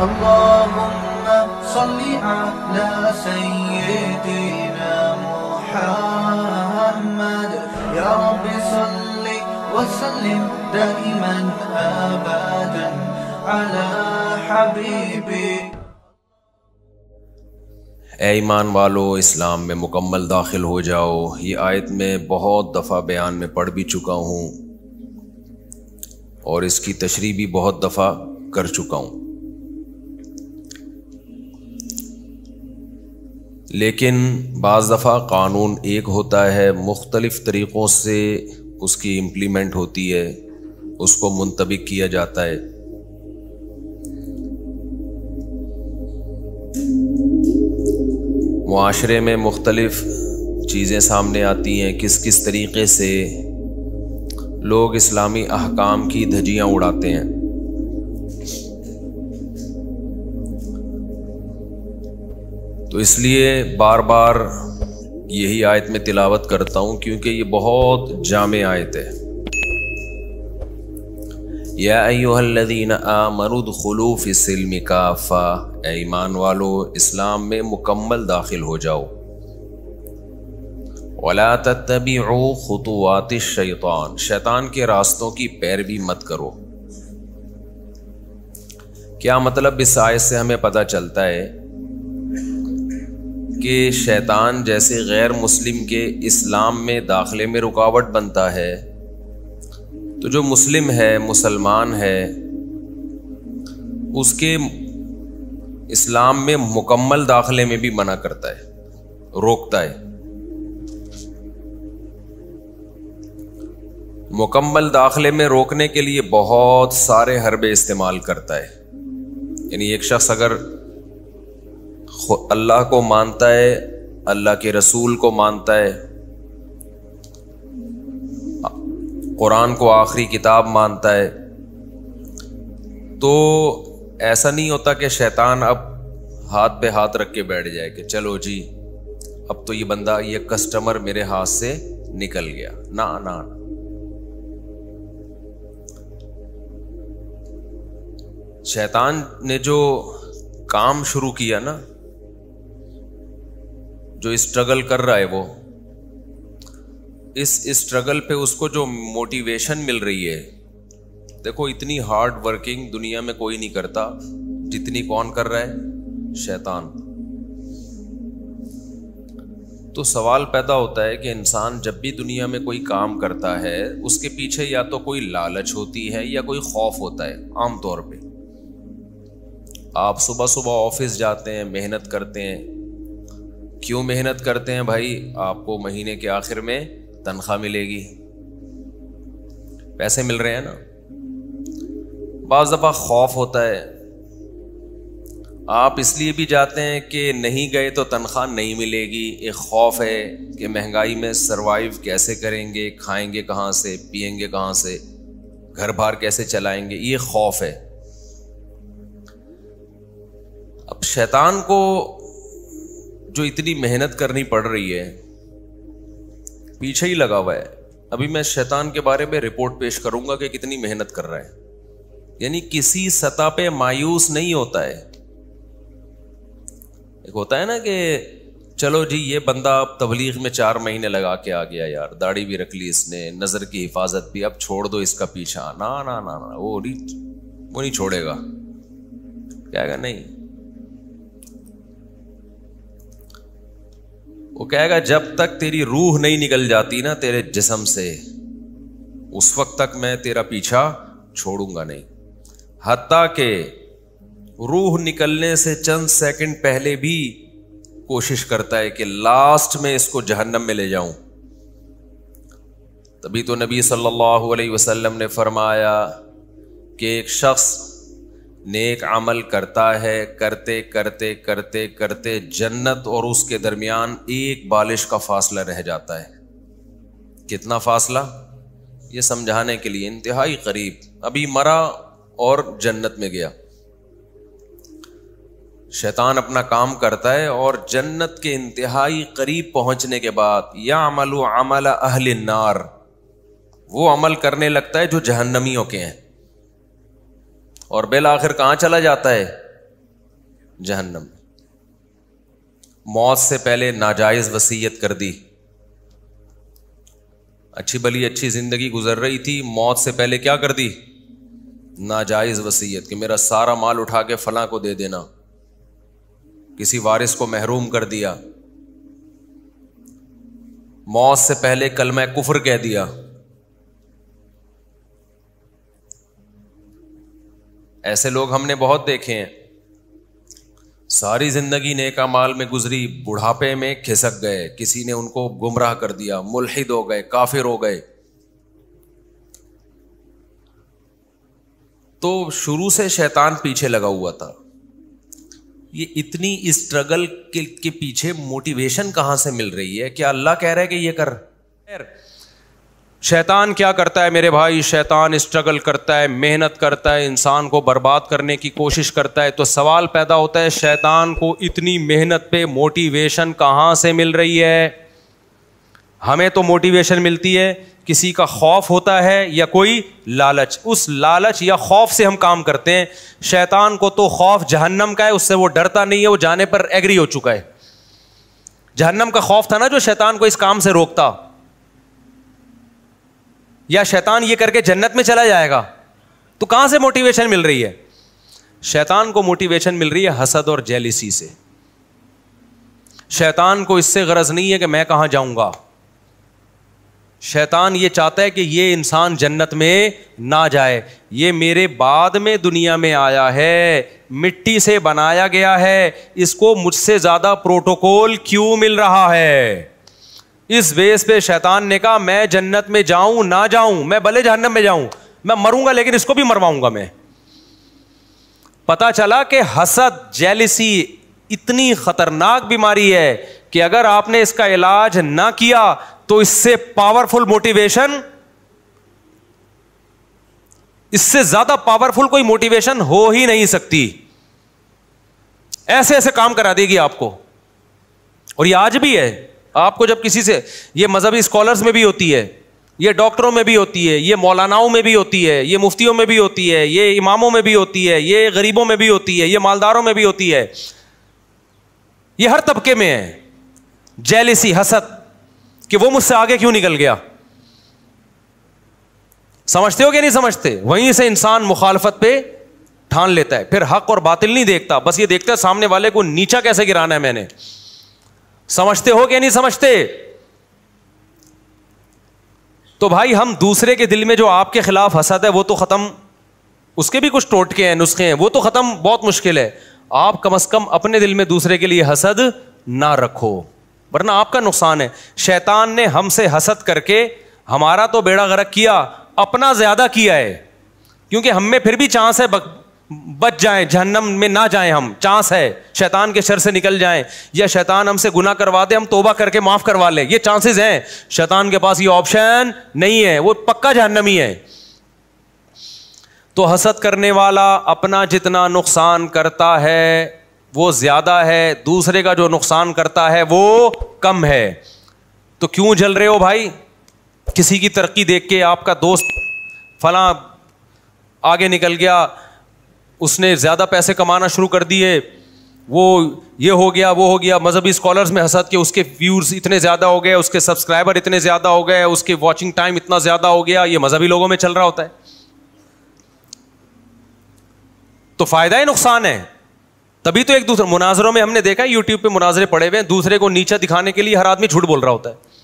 اللهم صل على سيدنا محمد يا رب صل وسلم دائما على حبيبي ए ईमान वालो इस्लाम में मुकम्मल दाखिल हो जाओ ये आयत में बहुत दफ़ा बयान में पढ़ भी चुका हूँ और इसकी तशरी भी बहुत दफ़ा कर चुका हूँ लेकिन बज़ दफ़ा कानून एक होता है मुख्तलफ़ तरीक़ों से उसकी इम्प्लीमेंट होती है उसको मुंतबिक किया जाता है माशरे में मुख्तलफ़ चीज़ें सामने आती हैं किस किस तरीके से लोग इस्लामी अहकाम की धजियाँ उड़ाते हैं तो इसलिए बार बार यही आयत में तिलावत करता हूं क्योंकि ये बहुत जाम आयत है यादीन आमरुद खलूफ इसलम काफ़ा ईमान वालो इस्लाम में मुकम्मल दाखिल हो जाओ वला तबी खुतुआत शैतान शैतान के रास्तों की पैरवी मत करो क्या मतलब इस आयत से हमें पता चलता है कि शैतान जैसे गैर मुस्लिम के इस्लाम में दाखले में रुकावट बनता है तो जो मुस्लिम है मुसलमान है उसके इस्लाम में मुकम्मल दाखले में भी मना करता है रोकता है मुकम्मल दाखले में रोकने के लिए बहुत सारे हरबे इस्तेमाल करता है यानी एक शख्स अगर अल्लाह को मानता है अल्लाह के रसूल को मानता है कुरान को आखिरी किताब मानता है तो ऐसा नहीं होता कि शैतान अब हाथ पे हाथ रख के बैठ जाए कि चलो जी अब तो ये बंदा ये कस्टमर मेरे हाथ से निकल गया ना ना शैतान ने जो काम शुरू किया ना जो स्ट्रगल कर रहा है वो इस स्ट्रगल पे उसको जो मोटिवेशन मिल रही है देखो इतनी हार्ड वर्किंग दुनिया में कोई नहीं करता जितनी कौन कर रहा है शैतान तो सवाल पैदा होता है कि इंसान जब भी दुनिया में कोई काम करता है उसके पीछे या तो कोई लालच होती है या कोई खौफ होता है आमतौर पे आप सुबह सुबह ऑफिस जाते हैं मेहनत करते हैं क्यों मेहनत करते हैं भाई आपको महीने के आखिर में तनख्वाह मिलेगी पैसे मिल रहे हैं ना बाज दफा खौफ होता है आप इसलिए भी जाते हैं कि नहीं गए तो तनख्वाह नहीं मिलेगी एक खौफ है कि महंगाई में सरवाइव कैसे करेंगे खाएंगे कहाँ से पिएंगे कहाँ से घर बार कैसे चलाएंगे ये खौफ है अब शैतान को जो इतनी मेहनत करनी पड़ रही है पीछे ही लगा हुआ है अभी मैं शैतान के बारे में रिपोर्ट पेश करूंगा कि कितनी मेहनत कर रहा है यानी किसी सतह पे मायूस नहीं होता है एक होता है ना कि चलो जी ये बंदा अब तबलीग में चार महीने लगा के आ गया यार दाढ़ी भी रख ली इसने नज़र की हिफाजत भी अब छोड़ दो इसका पीछा ना ना ना ना वो नहीं वो नहीं छोड़ेगा क्या नहीं वो कहेगा जब तक तेरी रूह नहीं निकल जाती ना तेरे जिसम से उस वक्त तक मैं तेरा पीछा छोड़ूंगा नहीं हती के रूह निकलने से चंद सेकंड पहले भी कोशिश करता है कि लास्ट में इसको जहन्नम में ले जाऊं तभी तो नबी सल्लल्लाहु अलैहि वसल्लम ने फरमाया कि एक शख्स नेक अमल करता है करते करते करते करते जन्नत और उसके दरमियान एक बालिश का फासला रह जाता है कितना फासला ये समझाने के लिए इंतहाई करीब अभी मरा और जन्नत में गया शैतान अपना काम करता है और जन्नत के इंतहाई करीब पहुंचने के बाद या अमल अमल अहल नार वो अमल करने लगता है जो जहन्नमियों के हैं और बिल आखिर कहां चला जाता है जहन्नम मौत से पहले नाजायज वसीयत कर दी अच्छी भली अच्छी ज़िंदगी गुजर रही थी मौत से पहले क्या कर दी नाजायज वसीयत कि मेरा सारा माल उठा के फला को दे देना किसी वारिस को महरूम कर दिया मौत से पहले कल कलमा कुफर कह दिया ऐसे लोग हमने बहुत देखे हैं सारी जिंदगी नेका माल में गुजरी बुढ़ापे में खिसक गए किसी ने उनको गुमराह कर दिया मुलहिद हो गए काफिर हो गए तो शुरू से शैतान पीछे लगा हुआ था ये इतनी स्ट्रगल के, के पीछे मोटिवेशन कहाँ से मिल रही है क्या अल्लाह कह रहा है कि ये कर शैतान क्या करता है मेरे भाई शैतान स्ट्रगल करता है मेहनत करता है इंसान को बर्बाद करने की कोशिश करता है तो सवाल पैदा होता है शैतान को इतनी मेहनत पे मोटिवेशन कहाँ से मिल रही है हमें तो मोटिवेशन मिलती है किसी का खौफ होता है या कोई लालच उस लालच या खौफ से हम काम करते हैं शैतान को तो खौफ जहन्नम का है उससे वो डरता नहीं है वो जाने पर एग्री हो चुका है जहन्नम का खौफ था ना जो शैतान को इस काम से रोकता या शैतान ये करके जन्नत में चला जाएगा तो कहां से मोटिवेशन मिल रही है शैतान को मोटिवेशन मिल रही है हसद और जेलिसी से शैतान को इससे गरज नहीं है कि मैं कहां जाऊंगा शैतान ये चाहता है कि ये इंसान जन्नत में ना जाए ये मेरे बाद में दुनिया में आया है मिट्टी से बनाया गया है इसको मुझसे ज़्यादा प्रोटोकॉल क्यों मिल रहा है इस बेस पे शैतान ने कहा मैं जन्नत में जाऊं ना जाऊं मैं भले जहन्नम में जाऊं मैं मरूंगा लेकिन इसको भी मरवाऊंगा मैं पता चला कि हसद जेलिसी इतनी खतरनाक बीमारी है कि अगर आपने इसका इलाज ना किया तो इससे पावरफुल मोटिवेशन इससे ज्यादा पावरफुल कोई मोटिवेशन हो ही नहीं सकती ऐसे ऐसे काम करा देगी आपको और ये आज भी है आपको जब किसी से ये मजहबी स्कॉलर्स में भी होती है ये डॉक्टरों में भी होती है ये मौलानाओं में भी होती है ये मुफ्तियों में भी होती है ये इमामों में भी होती है ये गरीबों में भी होती है ये मालदारों में भी होती है ये हर तबके में है जेलिसी हसद कि वो मुझसे आगे क्यों निकल गया समझते हो कि नहीं समझते वहीं से इंसान मुखालफत पे ठान लेता है फिर हक और बातिल नहीं देखता बस ये देखता है सामने वाले को नीचा कैसे गिराना है मैंने समझते हो कि नहीं समझते तो भाई हम दूसरे के दिल में जो आपके खिलाफ हसद है वो तो ख़त्म उसके भी कुछ टोटके हैं नुस्खे हैं वो तो ख़त्म बहुत मुश्किल है आप कम अज़ कम अपने दिल में दूसरे के लिए हसद ना रखो वरना आपका नुकसान है शैतान ने हमसे हसद करके हमारा तो बेड़ा गरक किया अपना ज़्यादा किया है क्योंकि हम में फिर भी चांस है बच जाएं जहन्नम में ना जाएं हम चांस है शैतान के शर से निकल जाएं या शैतान हमसे गुना करवा दे हम तोबा करके माफ़ करवा ले ये चांसेस हैं शैतान के पास ये ऑप्शन नहीं है वो पक्का जहन्नम ही है तो हसद करने वाला अपना जितना नुकसान करता है वो ज़्यादा है दूसरे का जो नुकसान करता है वो कम है तो क्यों जल रहे हो भाई किसी की तरक्की देख के आपका दोस्त फला आगे निकल गया उसने ज़्यादा पैसे कमाना शुरू कर दिए वो ये हो गया वो हो गया मजहबी स्कॉलर्स में हंसत के उसके व्यूज़ इतने ज़्यादा हो गए उसके सब्सक्राइबर इतने ज़्यादा हो गए उसके वॉचिंग टाइम इतना ज़्यादा हो गया ये मजहबी लोगों में चल रहा होता है तो फ़ायदा ही नुकसान है तभी तो एक दूसरे मुनाजरों में हमने देखा यूट्यूब पे मुनाजरे पड़े हुए हैं दूसरे को नीचा दिखाने के लिए हर आदमी झूठ बोल रहा होता है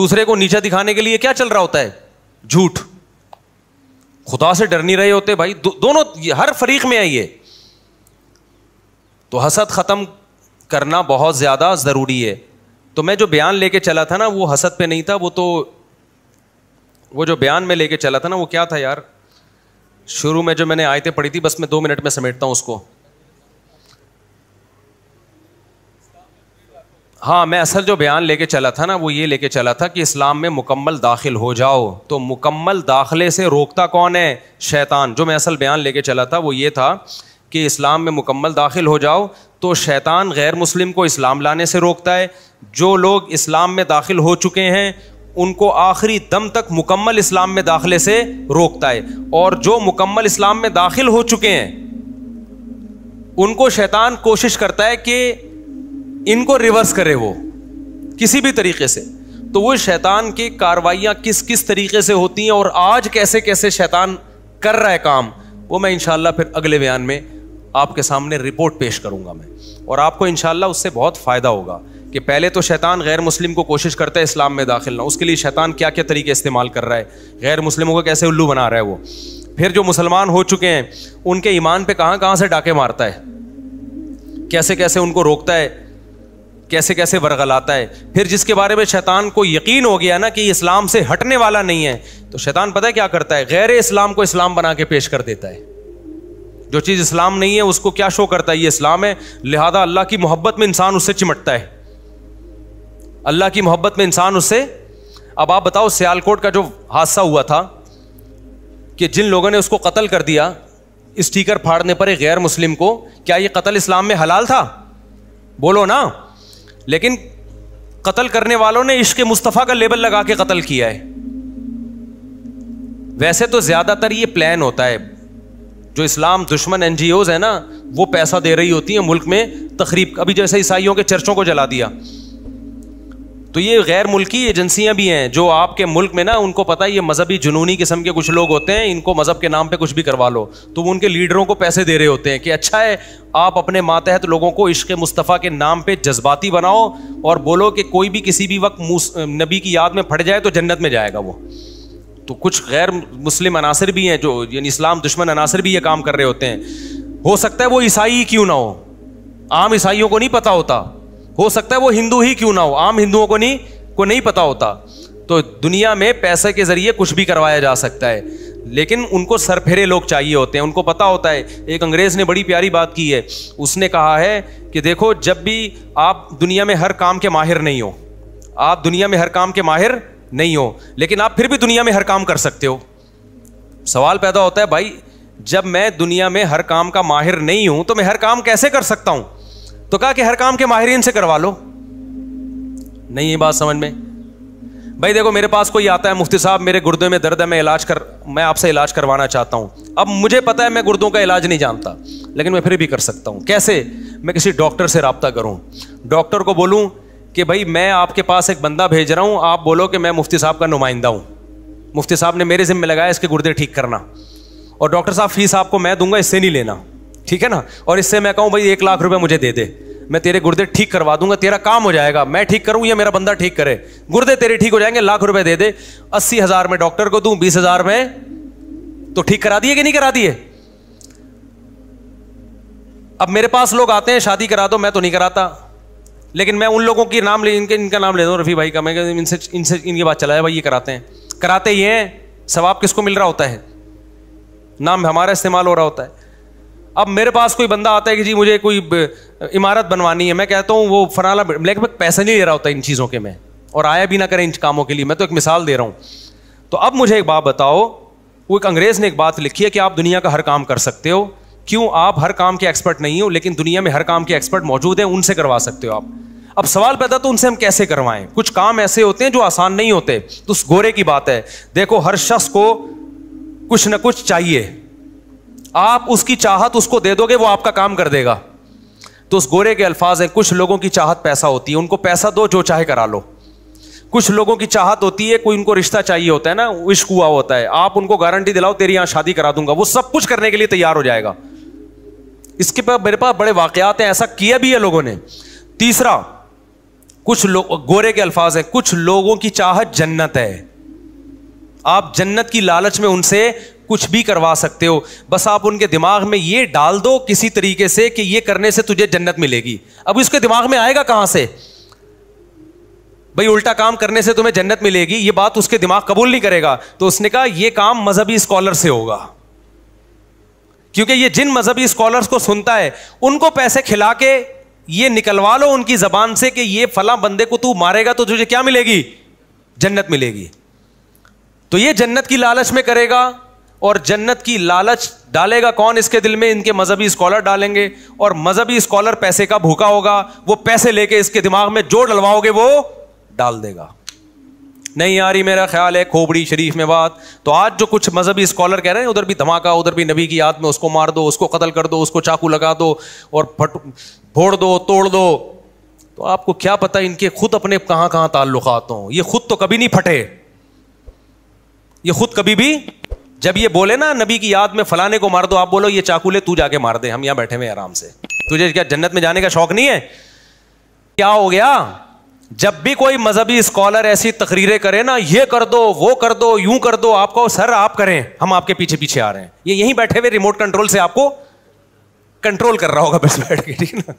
दूसरे को नीचा दिखाने के लिए क्या चल रहा होता है झूठ खुदा से डर नहीं रहे होते भाई दो, दोनों हर फरीक में है ये तो हसद ख़त्म करना बहुत ज़्यादा ज़रूरी है तो मैं जो बयान लेके चला था ना वो हसद पे नहीं था वो तो वो जो बयान में लेके चला था ना वो क्या था यार शुरू में जो मैंने आयतें पढ़ी थी बस मैं दो मिनट में समेटता हूँ उसको हाँ मैं असल जो बयान लेके चला था ना वो ये लेके चला था कि इस्लाम में मुकम्मल दाखिल हो जाओ तो मुकम्मल दाखिले से रोकता कौन है शैतान जो मैं असल बयान लेके चला था वो ये था कि इस्लाम में मुकम्मल दाखिल हो जाओ तो शैतान गैर मुस्लिम को इस्लाम लाने से रोकता है जो लोग इस्लाम में दाखिल हो चुके हैं उनको आखिरी दम तक मुकम्मल इस्लाम में दाखिले से रोकता है और जो मुकम्मल इस्लाम में दाखिल हो चुके हैं उनको शैतान कोशिश करता है कि इनको रिवर्स करे वो किसी भी तरीके से तो वो शैतान की कार्रवाइयां किस किस तरीके से होती हैं और आज कैसे कैसे शैतान कर रहा है काम वो मैं इनशाला फिर अगले बयान में आपके सामने रिपोर्ट पेश करूंगा मैं और आपको इनशाला उससे बहुत फ़ायदा होगा कि पहले तो शैतान गैर मुस्लिम को कोशिश करता है इस्लाम में दाखिल ना उसके लिए शैतान क्या क्या तरीके इस्तेमाल कर रहा है गैर मुस्लिमों को कैसे उल्लू बना रहा है वो फिर जो मुसलमान हो चुके हैं उनके ईमान पे कहां कहाँ से डाके मारता है कैसे कैसे उनको रोकता है कैसे कैसे वरगलाता है फिर जिसके बारे में शैतान को यकीन हो गया ना कि इस्लाम से हटने वाला नहीं है तो शैतान पता है क्या करता है गैर इस्लाम को इस्लाम बना के पेश कर देता है जो चीज़ इस्लाम नहीं है उसको क्या शो करता है ये इस्लाम है लिहाजा अल्लाह की मोहब्बत में इंसान उससे चिमटता है अल्लाह की मोहब्बत में इंसान उससे अब आप बताओ सियालकोट का जो हादसा हुआ था कि जिन लोगों ने उसको कत्ल कर दिया स्टीकर फाड़ने पर एक गैर मुस्लिम को क्या ये कत्ल इस्लाम में हलाल था बोलो ना लेकिन कत्ल करने वालों ने इश्क मुस्तफ़ा का लेबल लगा के कत्ल किया है वैसे तो ज़्यादातर ये प्लान होता है जो इस्लाम दुश्मन एन है ना वो पैसा दे रही होती है मुल्क में तकरीब अभी जैसे ईसाइयों के चर्चों को जला दिया तो ये गैर मुल्की एजेंसियां भी हैं जो आपके मुल्क में ना उनको पता है ये मजहबी जुनूनी किस्म के कुछ लोग होते हैं इनको मज़हब के नाम पे कुछ भी करवा लो तो वो उनके लीडरों को पैसे दे रहे होते हैं कि अच्छा है आप अपने मातहत तो लोगों को इश्क मुस्तफ़ा के नाम पे जज्बाती बनाओ और बोलो कि कोई भी किसी भी वक्त नबी की याद में फट जाए तो जन्नत में जाएगा वो तो कुछ गैर मुस्लिम अनासर भी हैं जो यानी इस्लाम दुश्मन अनासर भी ये काम कर रहे होते हैं हो सकता है वो ईसाई क्यों ना हो आम ईसाइयों को नहीं पता होता हो सकता है वो हिंदू ही क्यों ना हो आम हिंदुओं को नहीं को नहीं पता होता तो दुनिया में पैसे के जरिए कुछ भी करवाया जा सकता है लेकिन उनको सरफेरे लोग चाहिए होते हैं उनको पता होता है एक अंग्रेज़ ने बड़ी प्यारी बात की है उसने कहा है कि देखो जब भी आप दुनिया में हर काम के माहिर नहीं हो आप दुनिया में हर काम के माहिर नहीं हो लेकिन आप फिर भी दुनिया में हर काम कर सकते हो सवाल पैदा होता है भाई जब मैं दुनिया में हर काम का माहिर नहीं हूं तो मैं हर काम कैसे कर सकता हूं तो कहा कि हर काम के माहरीन से करवा लो नहीं ये बात समझ में भाई देखो मेरे पास कोई आता है मुफ्ती साहब मेरे गुर्दे में दर्द है मैं इलाज कर मैं आपसे इलाज करवाना चाहता हूँ अब मुझे पता है मैं गुर्दों का इलाज नहीं जानता लेकिन मैं फिर भी कर सकता हूँ कैसे मैं किसी डॉक्टर से रबता करूँ डॉक्टर को बोलूँ कि भाई मैं आपके पास एक बंदा भेज रहा हूँ आप बोलो कि मैं मुफ्ती साहब का नुमाइंदा हूँ मुफ्ती साहब ने मेरे जिम्मे लगाया इसके गुर्दे ठीक करना और डॉक्टर साहब फीस आपको मैं दूंगा इससे नहीं लेना ठीक है ना और इससे मैं कहूं भाई एक लाख रुपए मुझे दे दे मैं तेरे गुर्दे ठीक करवा दूंगा तेरा काम हो जाएगा मैं ठीक करूं या मेरा बंदा ठीक करे गुर्दे तेरे ठीक हो जाएंगे लाख रुपए दे दे अस्सी हज़ार में डॉक्टर को दू बीस हज़ार में तो ठीक करा दिए कि नहीं करा दिए अब मेरे पास लोग आते हैं शादी करा दो मैं तो नहीं कराता लेकिन मैं उन लोगों के नाम ले इनके इनका नाम ले दो रफ़ी भाई का मैं इनसे इनसे इनके बात चलाया भाई ये कराते हैं कराते ही हैं सवाब किसको मिल रहा होता है नाम हमारा इस्तेमाल हो रहा होता है अब मेरे पास कोई बंदा आता है कि जी मुझे कोई इमारत बनवानी है मैं कहता हूँ वो फनाला लेकिन मैं पैसा नहीं ले रहा होता इन चीज़ों के मैं और आया भी ना करें इन कामों के लिए मैं तो एक मिसाल दे रहा हूँ तो अब मुझे एक बात बताओ वो एक अंग्रेज़ ने एक बात लिखी है कि आप दुनिया का हर काम कर सकते हो क्यों आप हर काम के एक्सपर्ट नहीं हो लेकिन दुनिया में हर काम के एक्सपर्ट मौजूद हैं उनसे करवा सकते हो आप अब सवाल पैदा तो उनसे हम कैसे करवाएं कुछ काम ऐसे होते हैं जो आसान नहीं होते तो उस गोरे की बात है देखो हर शख्स को कुछ ना कुछ चाहिए आप उसकी चाहत उसको दे दोगे वो आपका काम कर देगा तो उस गोरे के अल्फाज है कुछ लोगों की चाहत पैसा होती है उनको पैसा दो जो चाहे करा लो कुछ लोगों की चाहत होती है कोई उनको रिश्ता चाहिए होता है ना इश्क हुआ होता है आप उनको गारंटी दिलाओ तेरी यहां शादी करा दूंगा वो सब कुछ करने के लिए तैयार हो जाएगा इसके पास मेरे पास बड़े वाकयात हैं ऐसा किया भी है लोगों ने तीसरा कुछ लोग गोरे के अल्फाज है कुछ लोगों की चाहत जन्नत है आप जन्नत की लालच में उनसे कुछ भी करवा सकते हो बस आप उनके दिमाग में ये डाल दो किसी तरीके से कि ये करने से तुझे जन्नत मिलेगी अब उसके दिमाग में आएगा कहां से भाई उल्टा काम करने से तुम्हें जन्नत मिलेगी ये बात उसके दिमाग कबूल नहीं करेगा तो उसने कहा यह काम मजहबी स्कॉलर से होगा क्योंकि ये जिन मजहबी स्कॉलर्स को सुनता है उनको पैसे खिला के ये निकलवा लो उनकी जबान से कि ये फला बंदे को तू मारेगा तो तुझे क्या मिलेगी जन्नत मिलेगी तो ये जन्नत की लालच में करेगा और जन्नत की लालच डालेगा कौन इसके दिल में इनके मजहबी स्कॉलर डालेंगे और मजहबी स्कॉलर पैसे का भूखा होगा वो पैसे लेके इसके दिमाग में जो डलवाओगे वो डाल देगा नहीं आ रही मेरा ख्याल है खोबड़ी शरीफ में बात तो आज जो कुछ मजहबी स्कॉलर कह रहे हैं उधर भी धमाका उधर भी नबी की याद में उसको मार दो उसको कत्ल कर दो उसको चाकू लगा दो और फट फोड़ दो तोड़ दो तो आपको क्या पता इनके खुद अपने कहां कहां ताल्लुकात हों ये खुद तो कभी नहीं फटे ये खुद कभी भी जब ये बोले ना नबी की याद में फलाने को मार दो आप बोलो ये चाकू ले तू जाके मार दे हम यहां बैठे हुए आराम से तुझे क्या जन्नत में जाने का शौक नहीं है क्या हो गया जब भी कोई मजहबी स्कॉलर ऐसी तकरीरें करे ना ये कर दो वो कर दो यूं कर दो आपको सर आप करें हम आपके पीछे पीछे आ रहे हैं ये यहीं बैठे हुए रिमोट कंट्रोल से आपको कंट्रोल कर रहा होगा बस बैठ के ठीक ना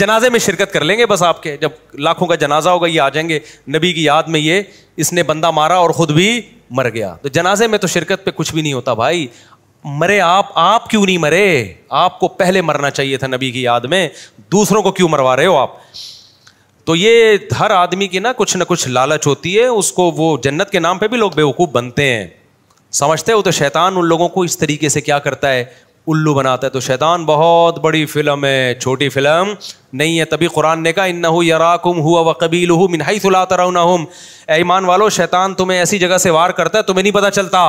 जनाजे में शिरकत कर लेंगे बस आपके जब लाखों का जनाजा होगा ये आ जाएंगे नबी की याद में ये इसने बंदा मारा और खुद भी मर गया तो जनाजे में तो शिरकत पे कुछ भी नहीं होता भाई मरे आप आप क्यों नहीं मरे आपको पहले मरना चाहिए था नबी की याद में दूसरों को क्यों मरवा रहे हो आप तो ये हर आदमी की ना कुछ ना कुछ लालच होती है उसको वो जन्नत के नाम पे भी लोग बेवकूफ़ बनते हैं समझते हो तो शैतान उन लोगों को इस तरीके से क्या करता है उल्लू बनाता है तो शैतान बहुत बड़ी फिल्म है छोटी फिल्म नहीं है तभी कुरान ने कहा इन्ना यराकुम हुआ व कबील हु मिनहाई सुला तरना हम ईमान वालो शैतान तुम्हें ऐसी जगह से वार करता है तुम्हें नहीं पता चलता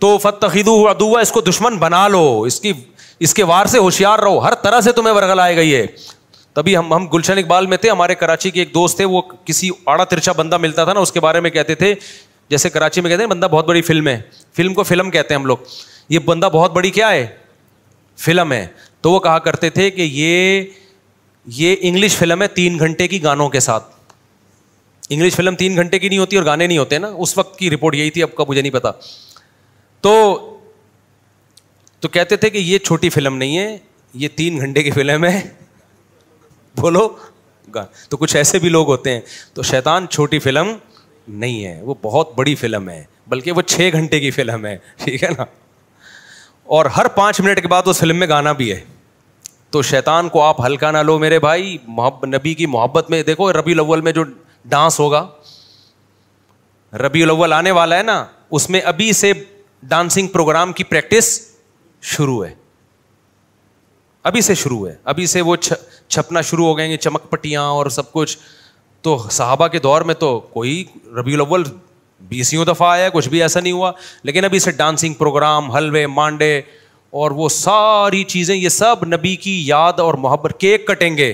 तो फत अदुआ इसको दुश्मन बना लो इसकी इसके वार से होशियार रहो हर तरह से तुम्हें गई है तभी हम हम गुलशन इकबाल में थे हमारे कराची के एक दोस्त थे वो किसी आड़ा तिरछा बंदा मिलता था ना उसके बारे में कहते थे जैसे कराची में कहते हैं बंदा बहुत बड़ी फिल्म है फिल्म को फिल्म कहते हैं हम लोग ये बंदा बहुत बड़ी क्या है फिल्म है तो वो कहा करते थे कि ये ये इंग्लिश फिल्म है तीन घंटे की गानों के साथ इंग्लिश फिल्म तीन घंटे की नहीं होती और गाने नहीं होते ना उस वक्त की रिपोर्ट यही थी अब का मुझे नहीं पता तो तो कहते थे कि ये छोटी फिल्म नहीं है ये तीन घंटे की फिल्म है बोलो तो कुछ ऐसे भी लोग होते हैं तो शैतान छोटी फिल्म नहीं है वो बहुत बड़ी फिल्म है बल्कि वो छः घंटे की फिल्म है ठीक है ना और हर पाँच मिनट के बाद उस फिल्म में गाना भी है तो शैतान को आप हल्का ना लो मेरे भाई नबी की मोहब्बत में देखो रबी अव्वल में जो डांस होगा रबी अव्वल आने वाला है ना उसमें अभी से डांसिंग प्रोग्राम की प्रैक्टिस शुरू है अभी से शुरू है अभी से वो छ, छपना शुरू हो गएंगे चमक चमकपट्टियाँ और सब कुछ तो साहबा के दौर में तो कोई रबी अव्वल बीसियों दफ़ा आया कुछ भी ऐसा नहीं हुआ लेकिन अभी से डांसिंग प्रोग्राम हलवे मांडे और वो सारी चीज़ें ये सब नबी की याद और मोहब्बत केक कटेंगे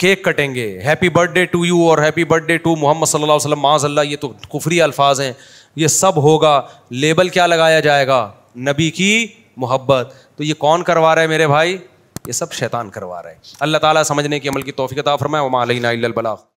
केक कटेंगे हैप्पी बर्थडे टू यू और हैप्पी बर्थडे टू मोहम्मद सल्लल्लाहु अलैहि वसल्लम माजल्ला ये तो कुफरी अल्फाज हैं ये सब होगा लेबल क्या लगाया जाएगा नबी की मोहब्बत तो ये कौन करवा रहा है मेरे भाई ये सब शैतान करवा रहा है अल्लाह ताला समझने की अमल की तोफ़ी कता फरमाए वमा